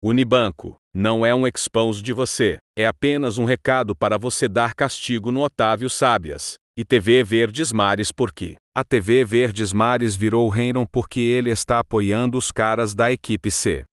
Unibanco, não é um expose de você, é apenas um recado para você dar castigo no Otávio Sábias e TV Verdes Mares porque a TV Verdes Mares virou Reinon porque ele está apoiando os caras da equipe C.